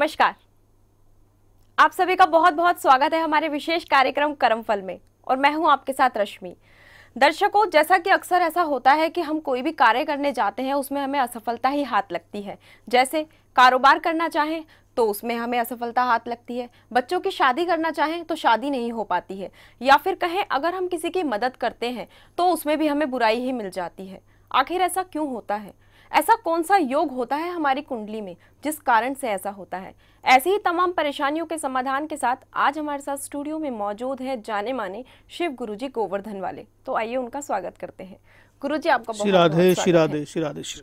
नमस्कार आप सभी का बहुत बहुत स्वागत है हमारे विशेष कार्यक्रम कर्मफल में और मैं हूं आपके साथ रश्मि दर्शकों जैसा कि अक्सर ऐसा होता है कि हम कोई भी कार्य करने जाते हैं उसमें हमें असफलता ही हाथ लगती है जैसे कारोबार करना चाहें तो उसमें हमें असफलता हाथ लगती है बच्चों की शादी करना चाहें तो शादी नहीं हो पाती है या फिर कहें अगर हम किसी की मदद करते हैं तो उसमें भी हमें बुराई ही मिल जाती है आखिर ऐसा क्यों होता है ऐसा कौन सा योग होता है हमारी कुंडली में जिस कारण से ऐसा होता है ऐसी ही तमाम परेशानियों के समाधान के साथ आज हमारे साथ स्टूडियो में मौजूद है जाने माने शिव गुरु जी गोवर्धन वाले तो आइए उनका स्वागत करते हैं गुरु जी आपका श्री राधे श्री राधे श्री राधे श्री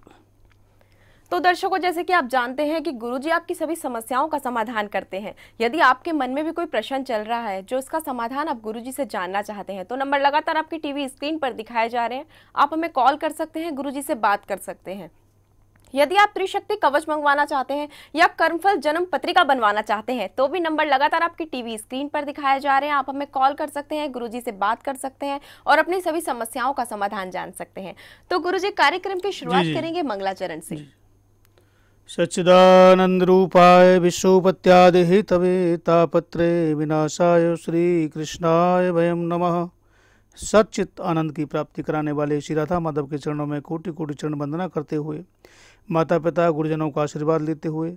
तो दर्शकों जैसे कि आप जानते हैं कि गुरुजी आपकी सभी समस्याओं का समाधान करते हैं यदि आपके मन में भी कोई प्रश्न चल रहा है जो इसका समाधान आप गुरुजी से जानना चाहते हैं तो नंबर लगातार आपकी टीवी स्क्रीन पर दिखाए जा रहे हैं आप हमें कॉल कर सकते हैं गुरुजी से बात कर सकते हैं यदि आप त्रिशक्ति कवच मंगवाना चाहते हैं या कर्मफल जन्म पत्रिका बनवाना चाहते हैं तो भी नंबर लगातार आपकी टीवी स्क्रीन पर दिखाए जा रहे हैं आप हमें कॉल कर सकते हैं गुरुजी से बात कर सकते हैं और अपनी सभी समस्याओं का समाधान जान सकते हैं तो गुरुजी कार्यक्रम की शुरुआत करेंगे मंगलाचरण से सच्चिदानन्दरूपाय विश्वोपत्यादिहितवे तापत्रे विनाशाय कृष्णाय वयं नमः सचित आनंद की प्राप्ति कराने वाले श्री राधा माधव के चरणों में कोटि कोटि चरण वंदना करते हुए माता पिता गुरुजनों का आशीर्वाद लेते हुए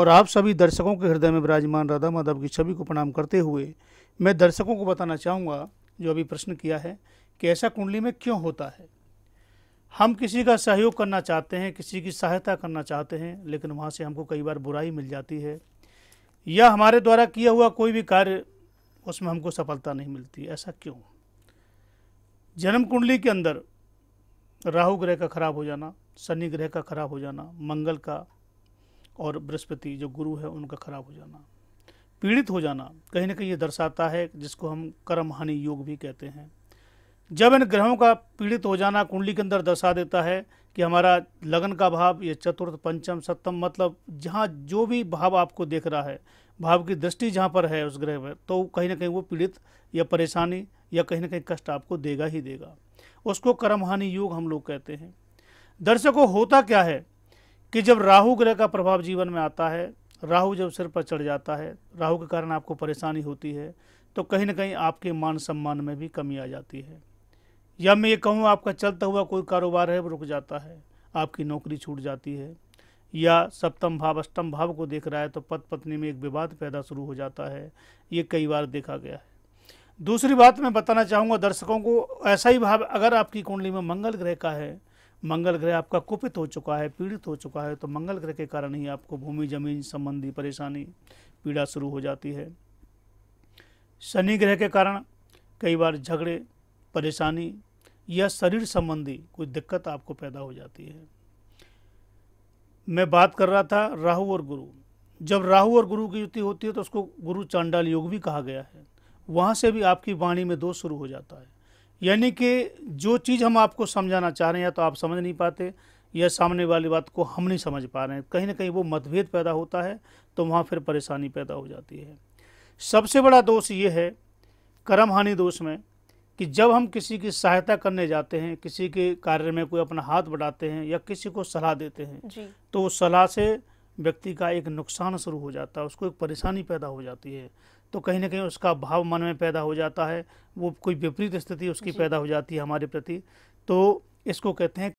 और आप सभी दर्शकों के हृदय में विराजमान राधा माधव की छवि को प्रणाम करते हुए मैं दर्शकों को बताना चाहूँगा जो अभी प्रश्न किया है कि ऐसा कुंडली में क्यों होता है हम किसी का सहयोग करना चाहते हैं किसी की सहायता करना चाहते हैं लेकिन वहाँ से हमको कई बार बुराई मिल जाती है या हमारे द्वारा किया हुआ कोई भी कार्य उसमें हमको सफलता नहीं मिलती ऐसा क्यों जन्म कुंडली के अंदर राहु ग्रह का खराब हो जाना शनि ग्रह का खराब हो जाना मंगल का और बृहस्पति जो गुरु है उनका खराब हो जाना पीड़ित हो जाना कहीं ना कहीं ये दर्शाता है जिसको हम कर्म हानि योग भी कहते हैं जब इन ग्रहों का पीड़ित हो जाना कुंडली के अंदर दर्शा देता है कि हमारा लगन का भाव ये चतुर्थ पंचम सप्तम मतलब जहाँ जो भी भाव आपको देख रहा है भाव की दृष्टि जहाँ पर है उस ग्रह में तो कहीं ना कहीं वो पीड़ित या परेशानी या कहीं ना कहीं कष्ट आपको देगा ही देगा उसको कर्म हानि योग हम लोग कहते हैं दर्शकों होता क्या है कि जब राहु ग्रह का प्रभाव जीवन में आता है राहु जब सिर पर चढ़ जाता है राहु के कारण आपको परेशानी होती है तो कहीं ना कहीं आपके मान सम्मान में भी कमी आ जाती है या मैं ये कहूँ आपका चलता हुआ कोई कारोबार है वो रुक जाता है आपकी नौकरी छूट जाती है या सप्तम भाव अष्टम भाव को देख रहा है तो पत पत्नी में एक विवाद पैदा शुरू हो जाता है ये कई बार देखा गया है दूसरी बात मैं बताना चाहूँगा दर्शकों को ऐसा ही भाव अगर आपकी कुंडली में मंगल ग्रह का है मंगल ग्रह आपका कुपित हो चुका है पीड़ित हो चुका है तो मंगल ग्रह के कारण ही आपको भूमि जमीन संबंधी परेशानी पीड़ा शुरू हो जाती है शनि ग्रह के कारण कई बार झगड़े परेशानी या शरीर संबंधी कोई दिक्कत आपको पैदा हो जाती है मैं बात कर रहा था राहु और गुरु जब राहु और गुरु की युति होती है तो उसको गुरु चांडाल योग भी कहा गया है वहाँ से भी आपकी वाणी में दोष शुरू हो जाता है यानी कि जो चीज़ हम आपको समझाना चाह रहे हैं तो आप समझ नहीं पाते या सामने वाली बात को हम नहीं समझ पा रहे हैं कहीं ना कहीं वो मतभेद पैदा होता है तो वहाँ फिर परेशानी पैदा हो जाती है सबसे बड़ा दोष ये है कर्म हानि दोष में कि जब हम किसी की सहायता करने जाते हैं किसी के कार्य में कोई अपना हाथ बढ़ाते हैं या किसी को सलाह देते हैं तो उस सलाह से व्यक्ति का एक नुकसान शुरू हो जाता है उसको एक परेशानी पैदा हो जाती है तो कहीं ना कहीं उसका भाव मन में पैदा हो जाता है वो कोई विपरीत स्थिति उसकी पैदा हो जाती है हमारे प्रति तो इसको कहते हैं